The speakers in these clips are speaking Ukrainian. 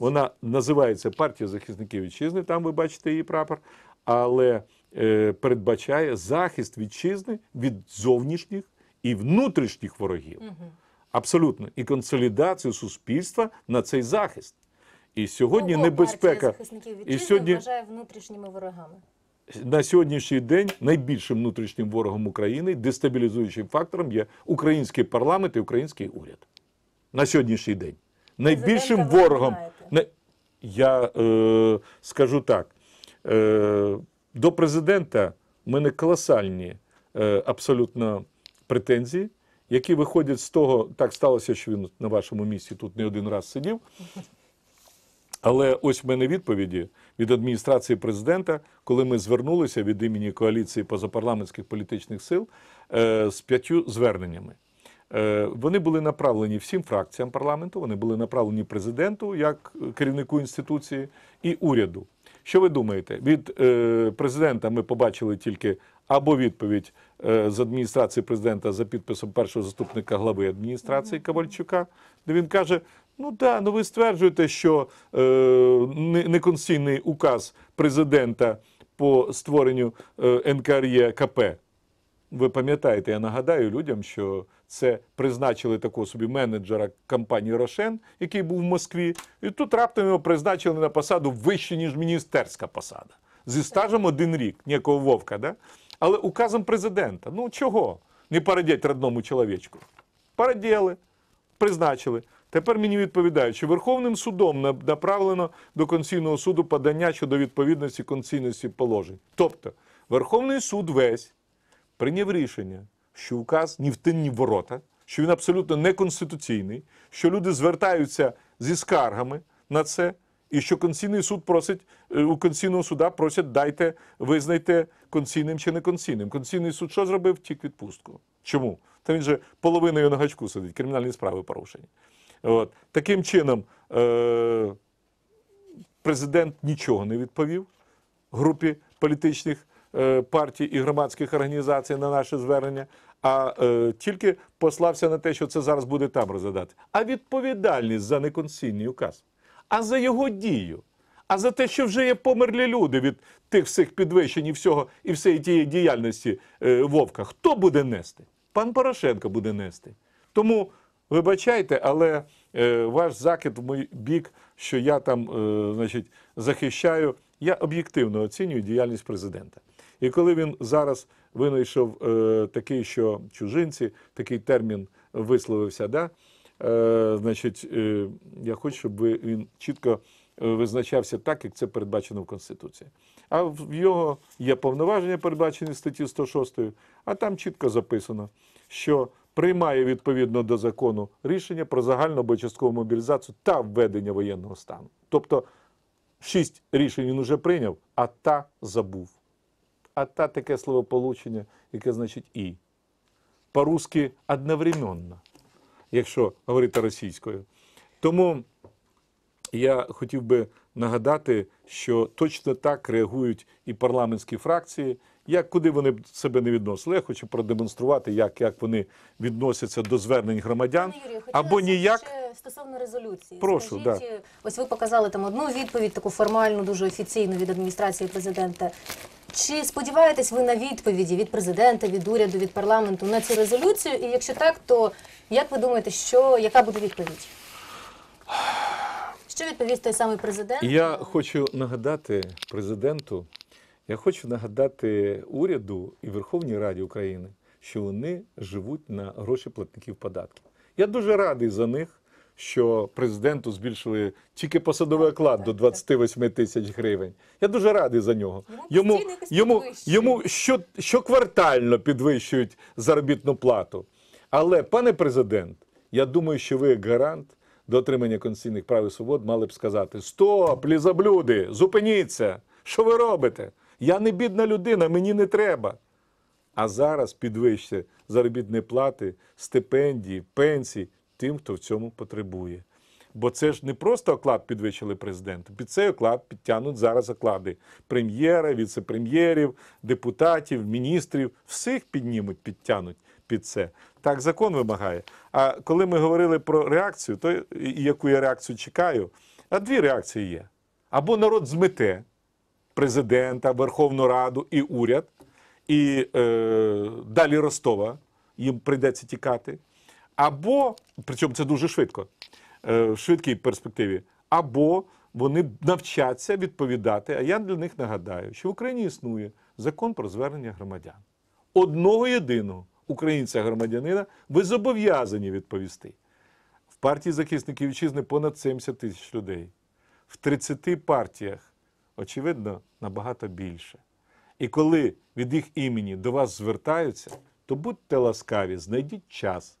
Вона називається партія захисників вітчизни. Там ви бачите її прапор, але е, передбачає захист вітчизни від зовнішніх і внутрішніх ворогів. Абсолютно і консолідацію суспільства на цей захист. І сьогодні Кого небезпека захисників і сьогодні вважає внутрішніми ворогами. На сьогоднішній день найбільшим внутрішнім ворогом України дестабілізуючим фактором є український парламент і український уряд. На сьогоднішній день найбільшим ворогом я е, скажу так: е, до президента в мене колосальні е, абсолютно претензії, які виходять з того, так сталося, що він на вашому місці тут не один раз сидів. Але ось в мене відповіді від адміністрації президента, коли ми звернулися від імені коаліції позапарламентських політичних сил е, з п'ятью зверненнями. Е, вони були направлені всім фракціям парламенту, вони були направлені президенту як е, керівнику інституції і уряду. Що ви думаєте? Від е, президента ми побачили тільки або відповідь з адміністрації президента за підписом першого заступника глави адміністрації Ковальчука, де він каже: Ну так, ну ви стверджуєте, що неконституційний указ президента по створенню НКРЄ КП. Ви пам'ятаєте, я нагадаю людям, що це призначили такого собі менеджера компанії Рошен, який був в Москві, і тут раптом його призначили на посаду вище, ніж міністерська посада. Зі стажем один рік, ніякого вовка, да? але указом президента. Ну чого? Не порадять родному чоловічку. Пораділи, призначили. Тепер мені відповідають, що Верховним судом направлено до Конституційного суду подання щодо відповідності конституційності положень. Тобто Верховний суд весь прийняв рішення, що указ ні в тинні ворота, що він абсолютно неконституційний, що люди звертаються зі скаргами на це, і що Конституційний суд просить е, у Конституційного суда просять, дайте, визнайте конційним чи не конституційним. Конституційний суд що зробив? Втік відпустку. Чому? Та він же половиною на гачку сидить, кримінальні справи порушені. От. Таким чином, е- президент нічого не відповів групі політичних Е, партій і громадських організацій на наше звернення, а е, тільки послався на те, що це зараз буде там розглядати. А відповідальність за неконституційний указ, а за його дію. А за те, що вже є померлі люди від тих всіх підвищень і всього і всієї тієї діяльності е, Вовка, хто буде нести? Пан Порошенко буде нести. Тому вибачайте, але е, ваш закид в мій бік, що я там е, значить, захищаю я об'єктивно оцінюю діяльність президента. І коли він зараз винайшов е, такий, що чужинці, такий термін висловився, да? е, значить, е, я хочу, щоб він чітко е, визначався так, як це передбачено в Конституції. А в його є повноваження, передбачені статті 106, а там чітко записано, що приймає відповідно до закону рішення про загальну або часткову мобілізацію та введення воєнного стану. Тобто Шість рішень він уже прийняв, а та забув. А та таке словополучення, яке значить і. По-русски одновременно, якщо говорити російською. Тому я хотів би нагадати, що точно так реагують і парламентські фракції як куди вони б себе не відносили. Я хочу продемонструвати, як як вони відносяться до звернень громадян Юрію, або ніяк. Е, стосовно резолюції, Прошу, Скажіть, да. Е, ось ви показали там одну відповідь, таку формальну, дуже офіційну від адміністрації президента. Чи сподіваєтесь ви на відповіді від президента, від уряду, від парламенту на цю резолюцію? І якщо так, то як ви думаєте, що яка буде відповідь? Що відповість той самий президент? Я хочу нагадати президенту, я хочу нагадати уряду і Верховній Раді України, що вони живуть на гроші платників податків. Я дуже радий за них, що президенту збільшили тільки посадовий оклад до 28 тисяч гривень. Я дуже радий за нього. Йому йому, йому що, щоквартально підвищують заробітну плату. Але, пане президент, я думаю, що ви гарант дотримання конституційних прав і свобод мали б сказати: Стоп, лізоблюди, зупиніться! Що ви робите? Я не бідна людина, мені не треба. А зараз підвищте заробітні плати, стипендії, пенсії тим, хто в цьому потребує. Бо це ж не просто оклад підвищили президенту, під цей оклад підтягнуть зараз оклади прем'єра, віце-прем'єрів, депутатів, міністрів. Всіх піднімуть, підтягнуть під це. Так закон вимагає. А коли ми говорили про реакцію, то яку я реакцію чекаю, а дві реакції є: або народ змете президента, Верховну Раду і уряд, і е, далі Ростова їм прийдеться тікати. Або, причому це дуже швидко, е, в швидкій перспективі, або вони навчаться відповідати. А я для них нагадаю, що в Україні існує закон про звернення громадян. Одного єдиного українця-громадянина ви зобов'язані відповісти. В партії захисників вітчизни понад 70 тисяч людей. В 30 партіях очевидно, набагато більше. І коли від їх імені до вас звертаються, то будьте ласкаві, знайдіть час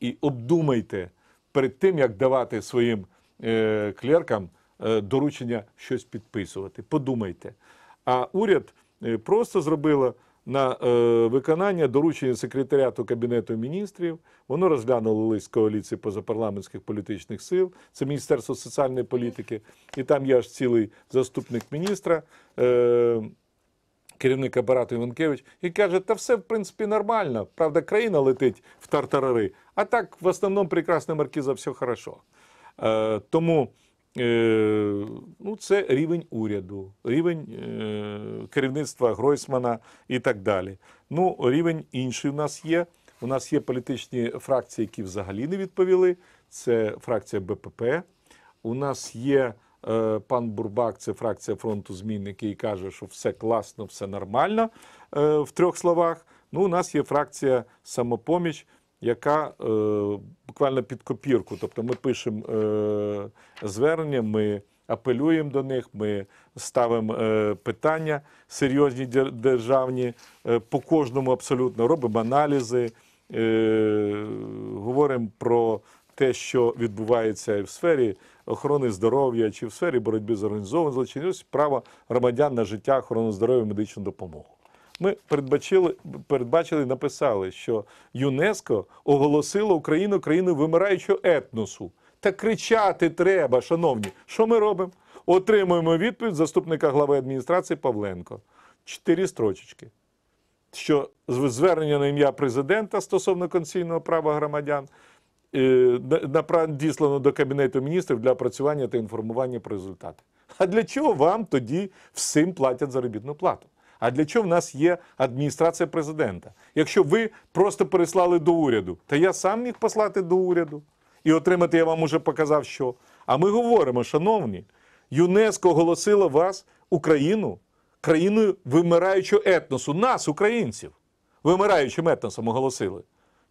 і обдумайте перед тим, як давати своїм е, клеркам е, доручення щось підписувати. Подумайте. А уряд е, просто зробило на е, виконання доручення секретаріату Кабінету міністрів. Воно розглянуло лист коаліції позапарламентських політичних сил, це Міністерство соціальної політики, і там є аж цілий заступник міністра. Е, керівник апарату Іванкевич і каже, та все в принципі нормально. Правда, країна летить в тартарари. А так в основному прекрасна маркіза, все хорошо. Е, Тому. Е, ну, це рівень уряду, рівень е, керівництва Гройсмана і так далі. Ну, рівень інший у нас є. У нас є політичні фракції, які взагалі не відповіли. Це фракція БПП. У нас є е, пан Бурбак, це фракція фронту змін, який каже, що все класно, все нормально е, в трьох словах. Ну, у нас є фракція самопоміч, яка е, буквально під копірку. Тобто ми пишемо е, звернення, ми апелюємо до них, ми ставимо е, питання серйозні державні е, по кожному абсолютно робимо аналізи, е, говоримо про те, що відбувається і в сфері. Охорони здоров'я чи в сфері боротьби з організованим злочинністю право громадян на життя, охорону здоров'я, медичну допомогу ми передбачили, передбачили, написали, що ЮНЕСКО оголосило Україну країну вимираючого етносу. Та кричати треба, шановні, що ми робимо? Отримуємо відповідь заступника глави адміністрації Павленко. Чотири строчечки. Що звернення на ім'я президента стосовно конституційного права громадян е, надіслано до Кабінету міністрів для опрацювання та інформування про результати. А для чого вам тоді всім платять заробітну плату? А для чого в нас є адміністрація президента? Якщо ви просто переслали до уряду, то я сам міг послати до уряду і отримати, я вам уже показав, що. А ми говоримо, шановні, ЮНЕСКО оголосило вас, Україну, країною вимираючого етносу, нас, українців, вимираючим етносом оголосили.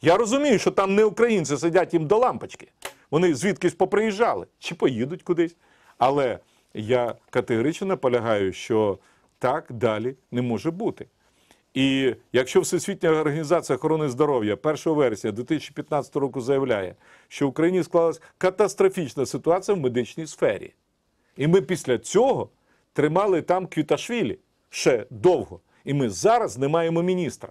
Я розумію, що там не українці сидять їм до лампочки. Вони звідкись поприїжджали чи поїдуть кудись. Але я категорично наполягаю, що так далі не може бути. І якщо Всесвітня організація охорони здоров'я 1 вересня 2015 року заявляє, що в Україні склалася катастрофічна ситуація в медичній сфері. І ми після цього тримали там Квіташвілі ще довго. І ми зараз не маємо міністра.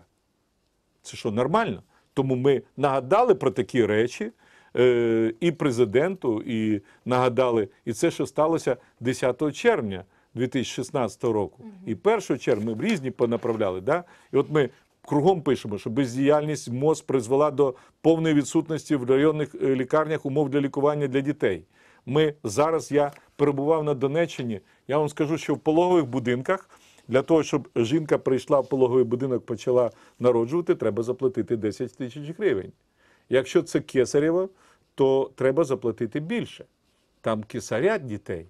Це що нормально? Тому ми нагадали про такі речі е, і президенту, і нагадали, і це що сталося 10 червня. 2016 року. Угу. І першу чергу ми в різні понаправляли. Да? І от ми кругом пишемо, що бездіяльність МОЗ призвела до повної відсутності в районних е, лікарнях умов для лікування для дітей. Ми зараз я перебував на Донеччині. Я вам скажу, що в пологових будинках. Для того, щоб жінка прийшла в пологовий будинок, почала народжувати, треба заплатити 10 тисяч гривень. Якщо це кесарево, то треба заплатити більше. Там кесарять дітей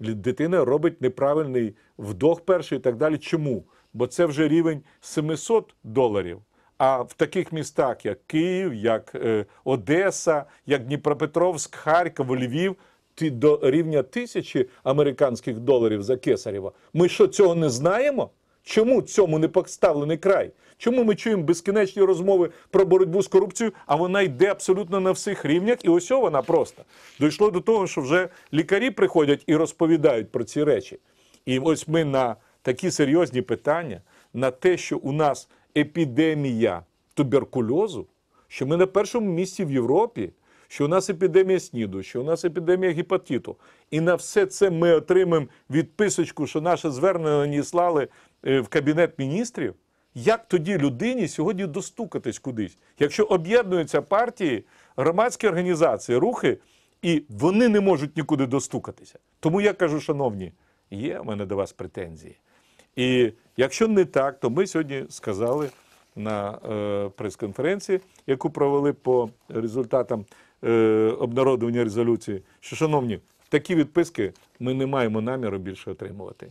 дитина робить неправильний вдох перший і так далі. Чому? Бо це вже рівень 700 доларів. А в таких містах, як Київ, як е, Одеса, як Дніпропетровськ, Харків, Львів, ти до рівня тисячі американських доларів за кесарєва. Ми що цього не знаємо? Чому цьому не поставлений край? Чому ми чуємо безкінечні розмови про боротьбу з корупцією, а вона йде абсолютно на всіх рівнях, і ось вона просто дійшло до того, що вже лікарі приходять і розповідають про ці речі. І ось ми на такі серйозні питання, на те, що у нас епідемія туберкульозу, що ми на першому місці в Європі, що у нас епідемія сніду, що у нас епідемія гепатиту. І на все це ми отримаємо відписочку, що наше звернення надіслали Е, в Кабінет міністрів, як тоді людині сьогодні достукатись кудись, якщо об'єднуються партії, громадські організації, рухи, і вони не можуть нікуди достукатися. Тому я кажу, шановні, є в мене до вас претензії. І якщо не так, то ми сьогодні сказали на е, прес-конференції, яку провели по результатам е, обнародування резолюції, що, шановні, такі відписки ми не маємо наміру більше отримувати.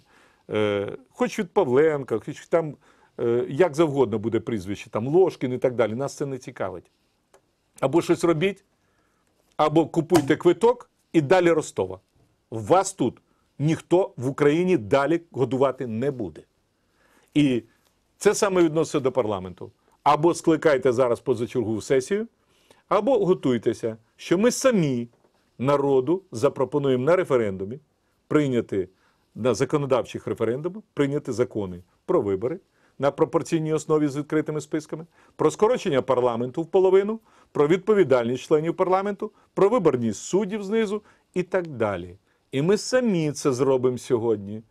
Е, хоч від Павленка, хоч там е, як завгодно буде прізвище, там Ложкін і так далі. Нас це не цікавить. Або щось робіть, або купуйте квиток і далі Ростова. Вас тут ніхто в Україні далі годувати не буде. І це саме відноситься до парламенту. Або скликайте зараз позачергову сесію, або готуйтеся, що ми самі народу запропонуємо на референдумі прийняти на законодавчих референдумах прийняти закони про вибори на пропорційній основі з відкритими списками, про скорочення парламенту в половину, про відповідальність членів парламенту, про виборність суддів знизу і так далі. І ми самі це зробимо сьогодні.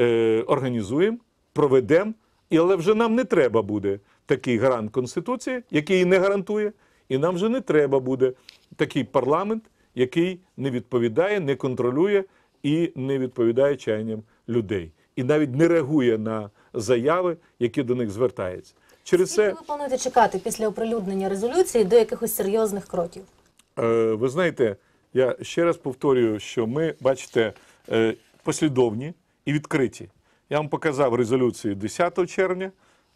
Е, Організуємо, проведемо, але вже нам не треба буде такий грант Конституції, який не гарантує, і нам вже не треба буде такий парламент, який не відповідає, не контролює і не відповідає чаянням людей, і навіть не реагує на заяви, які до них звертаються. Через Скільки це ви плануєте чекати після оприлюднення резолюції до якихось серйозних кроків. Е, ви знаєте, я ще раз повторюю, що ми бачите е, послідовні і відкриті. Я вам показав резолюції 10 червня,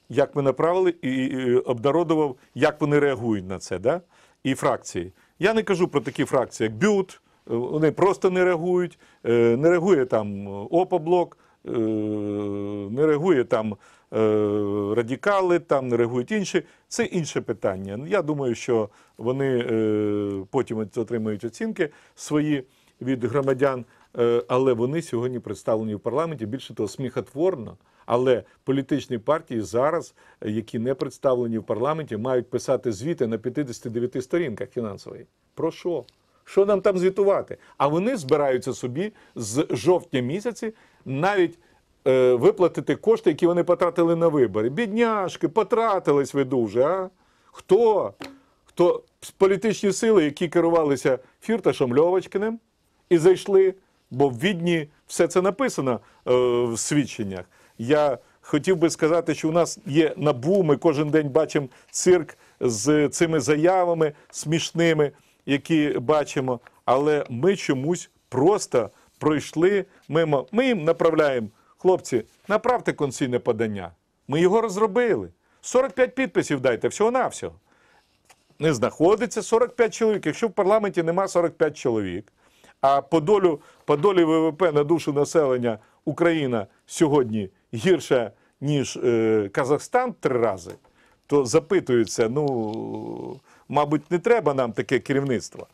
як ми направили, і, і обнародував, як вони реагують на це. Да? І фракції. Я не кажу про такі фракції, як БЮТ, Е, вони просто не реагують, е, не реагує там опоблок, е, не реагує там радикали, там не реагують інші. Це інше питання. Я думаю, що вони потім отримають оцінки свої від громадян, але вони сьогодні представлені в парламенті більше того сміхотворно. Але політичні партії зараз, які не представлені в парламенті, мають писати звіти на 59 сторінках фінансової. Про що? Що нам там звітувати? А вони збираються собі з жовтня місяці навіть е, виплатити кошти, які вони потратили на вибори. Бідняшки, потратились ви дуже. а? Хто? Хто політичні сили, які керувалися Фірташем Льовочкиним і зайшли? Бо в Відні все це написано е, в свідченнях. Я хотів би сказати, що у нас є набу, ми кожен день бачимо цирк з цими заявами смішними які бачимо, але ми чомусь просто пройшли мимо. Ми їм направляємо, хлопці, направте конційне подання. Ми його розробили. 45 підписів дайте, всього-навсього. Не знаходиться 45 чоловік. Якщо в парламенті нема 45 чоловік, а по долю, по долі ВВП на душу населення Україна сьогодні гірша, ніж е, Казахстан три рази, то запитується, ну мабуть, не треба нам таке керівництво.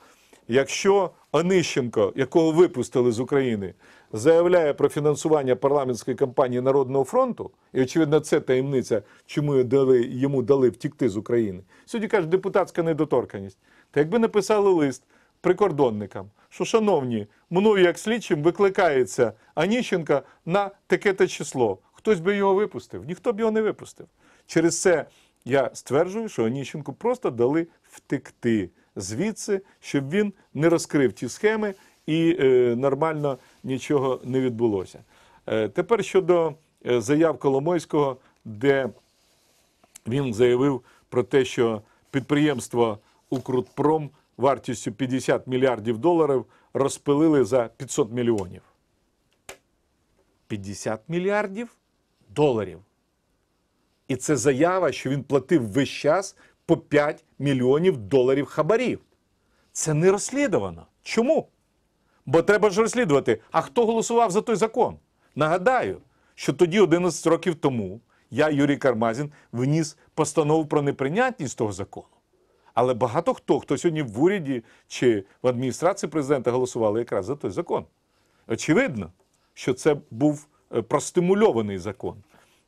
Якщо Онищенко, якого випустили з України, заявляє про фінансування парламентської кампанії Народного фронту, і очевидно, це таємниця, чому дали, йому дали втікти з України. Сьогодні каже, депутатська недоторканість. Та якби написали лист прикордонникам, що, шановні, мною як слідчим викликається Аніщенка на таке то число. Хтось би його випустив, ніхто б його не випустив. Через це я стверджую, що Аніщенку просто дали втекти звідси, щоб він не розкрив ті схеми і е, нормально нічого не відбулося. Е, тепер щодо е, заяв Коломойського, де він заявив про те, що підприємство Укрутпром вартістю 50 мільярдів доларів розпилили за 500 мільйонів. 50 мільярдів доларів. І це заява, що він платив весь час по 5 мільйонів доларів хабарів. Це не розслідувано. Чому? Бо треба ж розслідувати, а хто голосував за той закон? Нагадаю, що тоді 11 років тому я, Юрій Кармазін, вніс постанову про неприйнятність того закону. Але багато хто, хто сьогодні в уряді чи в адміністрації президента голосували якраз за той закон. Очевидно, що це був е, простимульований закон.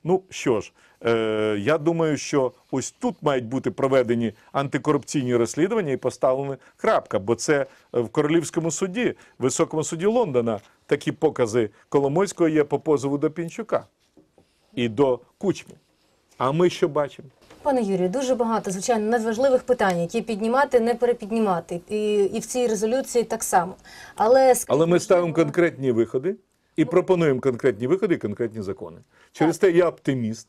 Ну що ж. Е, Я думаю, що ось тут мають бути проведені антикорупційні розслідування і поставлена крапка, бо це е, в королівському суді, високому суді Лондона, такі покази Коломойського є по позову до Пінчука і до Кучми. А ми що бачимо? Пане Юрію, дуже багато звичайно надважливих питань, які піднімати, не перепіднімати, і і в цій резолюції так само. Але але ми ставимо конкретні виходи і пропонуємо конкретні виходи, і конкретні закони. Через так. те я оптиміст.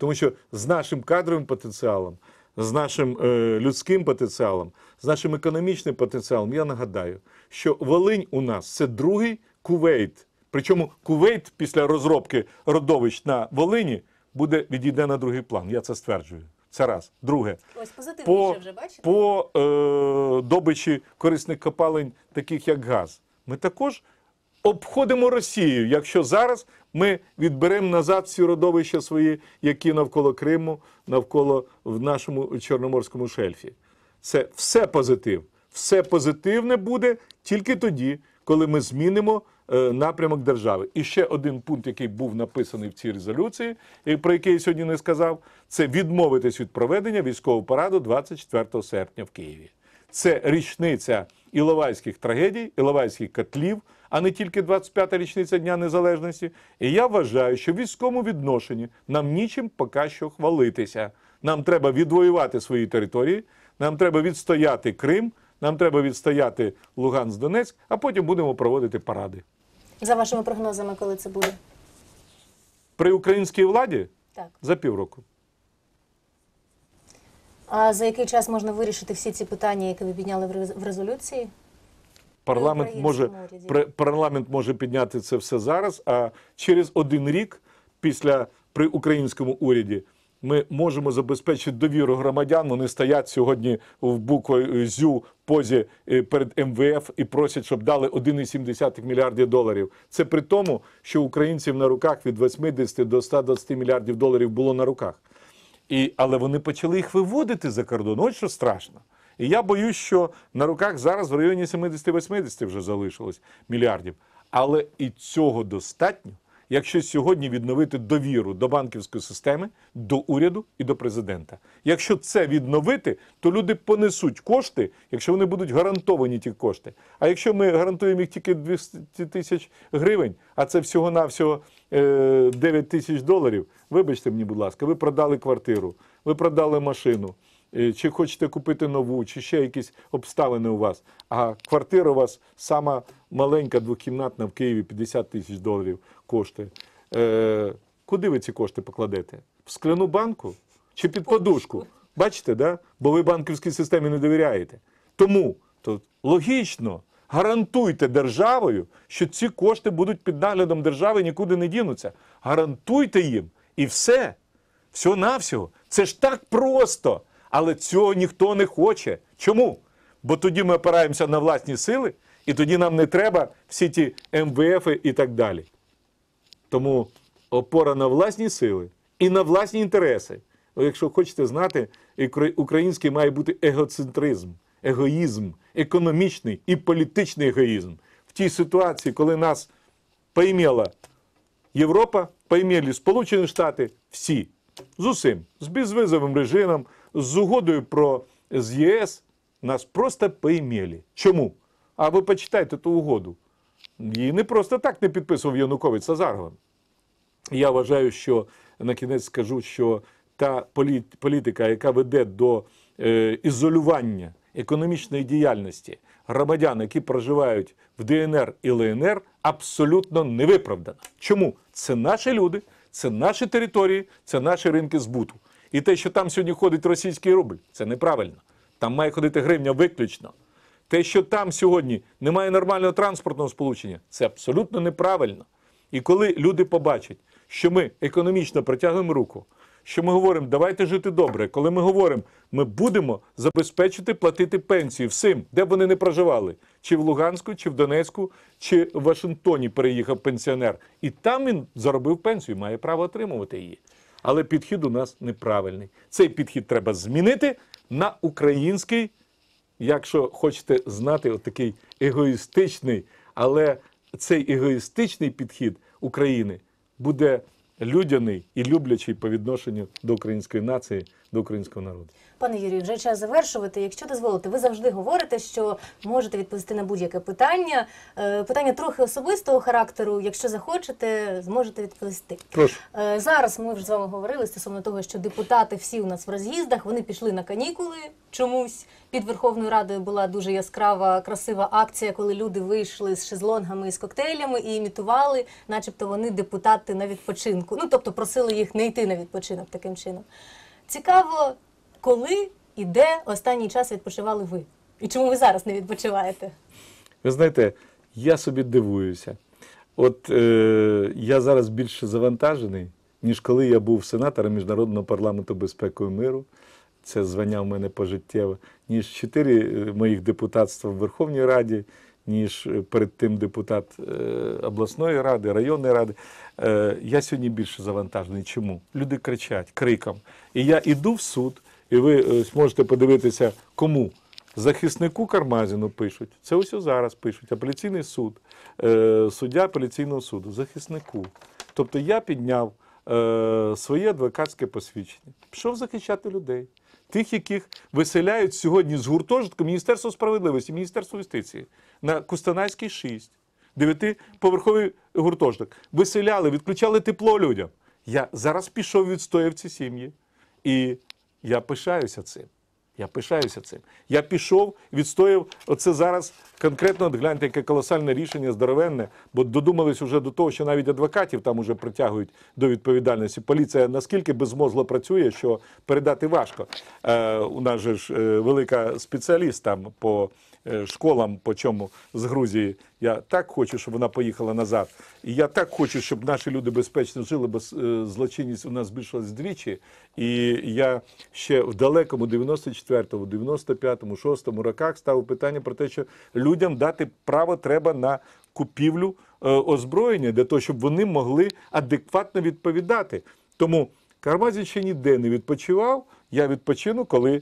Тому що з нашим кадровим потенціалом, з нашим е, людським потенціалом, з нашим економічним потенціалом, я нагадаю, що Волинь у нас це другий Кувейт. Причому Кувейт після розробки родовищ на Волині буде відійде на другий план. Я це стверджую. Це раз. Друге, ось позитивніше вже бачите? По е, добичі корисних копалень, таких як газ. Ми також обходимо Росію, якщо зараз ми відберемо назад всі родовища свої, які навколо Криму, навколо в нашому Чорноморському шельфі. Це все позитив. Все позитивне буде тільки тоді, коли ми змінимо е, напрямок держави. І ще один пункт, який був написаний в цій резолюції, і про який я сьогодні не сказав, це відмовитись від проведення військового параду 24 серпня в Києві. Це річниця іловайських трагедій, іловайських котлів а не тільки 25-та річниця Дня Незалежності. І я вважаю, що в військовому відношенні нам нічим поки що хвалитися. Нам треба відвоювати свої території, нам треба відстояти Крим, нам треба відстояти Луганськ Донецьк, а потім будемо проводити паради. За вашими прогнозами, коли це буде? При українській владі Так. за півроку. А за який час можна вирішити всі ці питання, які ви підняли в резолюції? парламент може парламент може підняти це все зараз. А через один рік, після при українському уряді, ми можемо забезпечити довіру громадян. Вони стоять сьогодні в буквою зю позі е, перед МВФ і просять, щоб дали 1,7 мільярдів доларів. Це при тому, що українців на руках від 80 до 120 мільярдів доларів було на руках. І, Але вони почали їх виводити за кордон. Ось що страшно. І я боюсь, що на руках зараз в районі 70-80 вже залишилось мільярдів. Але і цього достатньо, якщо сьогодні відновити довіру до банківської системи, до уряду і до президента. Якщо це відновити, то люди понесуть кошти, якщо вони будуть гарантовані ті кошти. А якщо ми гарантуємо їх тільки 200 тисяч гривень, а це всього-навсього 9 е, тисяч доларів. Вибачте мені, будь ласка, ви продали квартиру, ви продали машину. Е, чи хочете купити нову, чи ще якісь обставини у вас. А квартира у вас сама маленька, двокімнатна в Києві 50 тисяч доларів коштує. Е, Куди ви ці кошти покладете? В скляну банку чи під подушку? Бачите, да? бо ви банківській системі не довіряєте. Тому то логічно гарантуйте державою, що ці кошти будуть під наглядом держави, нікуди не дінуться. Гарантуйте їм і все, всього навсього Це ж так просто. Але цього ніхто не хоче. Чому? Бо тоді ми опираємося на власні сили, і тоді нам не треба всі ті МВФ ем і так далі. Тому опора на власні сили і на власні інтереси. Якщо хочете знати, український має бути егоцентризм, егоїзм, економічний і політичний егоїзм. В тій ситуації, коли нас поім'яла Європа, пойміли Сполучені Штати, всі з усім, з безвизовим режимом з угодою про з ЄС нас просто поімєлі. Чому? А ви почитайте ту угоду. Її не просто так не підписував Янукович Сазаргон. Я вважаю, що на кінець скажу, що та політика, яка веде до е, ізолювання економічної діяльності громадян, які проживають в ДНР і ЛНР, абсолютно не виправдана. Чому це наші люди, це наші території, це наші ринки збуту. І те, що там сьогодні ходить російський рубль, це неправильно. Там має ходити гривня виключно. Те, що там сьогодні немає нормального транспортного сполучення, це абсолютно неправильно. І коли люди побачать, що ми економічно протягуємо руку, що ми говоримо, давайте жити добре. Коли ми говоримо, ми будемо забезпечити платити пенсії всім, де б вони не проживали, чи в Луганську, чи в Донецьку, чи в Вашингтоні переїхав пенсіонер, і там він заробив пенсію, має право отримувати її. Але підхід у нас неправильний. Цей підхід треба змінити на український, якщо хочете знати, отакий егоїстичний, але цей егоїстичний підхід України буде людяний і люблячий по відношенню до української нації до українського народу. Пане Юрію, вже час завершувати. Якщо дозволите, ви завжди говорите, що можете відповісти на будь-яке питання. Е, питання трохи особистого характеру. Якщо захочете, зможете відповісти. Прошу. Е, зараз ми вже з вами говорили стосовно того, що депутати всі у нас в роз'їздах вони пішли на канікули чомусь. Під Верховною Радою була дуже яскрава, красива акція, коли люди вийшли з шезлонгами і з коктейлями і імітували, начебто, вони депутати на відпочинку. Ну тобто просили їх не йти на відпочинок таким чином. Цікаво, коли і де останній час відпочивали ви? І чому ви зараз не відпочиваєте? Ви знаєте, я собі дивуюся. От е, я зараз більше завантажений, ніж коли я був сенатором Міжнародного парламенту безпеки і миру. Це звання в мене пожиттєве, ніж чотири е, моїх депутатства в Верховній Раді ніж е, перед тим депутат е, обласної ради, районної ради. Е, я сьогодні більше завантажений. Чому? Люди кричать криком. І я йду в суд, і ви зможете подивитися, кому. Захиснику Кармазіну пишуть, це ось зараз пишуть. Апеляційний суд, суддя апеляційного суду, захиснику. Тобто я підняв своє адвокатське посвідчення. Пішов захищати людей тих, яких виселяють сьогодні з гуртожитку Міністерство справедливості, Міністерство юстиції на Кустанайській 6, дев'ятиповерховий гуртожиток. Виселяли, відключали тепло людям. Я зараз пішов відстояв ці сім'ї, і я пишаюся цим. Я пишаюся цим. Я пішов, відстояв. Оце зараз конкретно от гляньте, яке колосальне рішення здоровенне, бо додумались вже до того, що навіть адвокатів там уже притягують до відповідальності. Поліція наскільки безмозло працює, що передати важко. Е, У нас же ж е, велика спеціаліст там по Е, школам, по чому з Грузії. Я так хочу, щоб вона поїхала назад. І я так хочу, щоб наші люди безпечно жили, бо е, злочинність у нас збільшилась двічі. І я ще в далекому 94-му, 95-му, 6-му роках ставив питання про те, що людям дати право треба на купівлю е, озброєння для того, щоб вони могли адекватно відповідати. Тому Кармазін ще ніде не відпочивав. Я відпочину, коли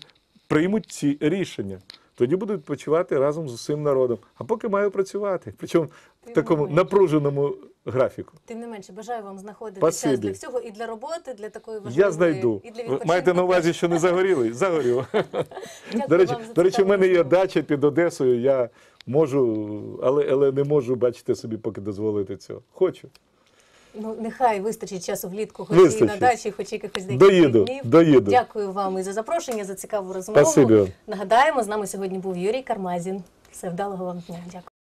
приймуть ці рішення тоді будуть відпочивати разом з усім народом. А поки маю працювати, причому Тим в такому напруженому графіку. Тим не менше, бажаю вам знаходити Спасибі. час для всього і для роботи, для такої важливої Я знайду. І для відпочинку. Маєте на увазі, що не загоріли? Загорів. до речі, до речі, в мене є дача під Одесою. Я можу, але, але не можу бачити собі, поки дозволити цього. Хочу. Ну, нехай вистачить часу влітку, хоч і на дачі, хоч якихось декілька Доїду, днів. доїду. Дякую вам і за запрошення, за цікаву розмову. Спасибі. Нагадаємо, з нами сьогодні був Юрій Кармазін. Все вдалого вам дня. Дякую.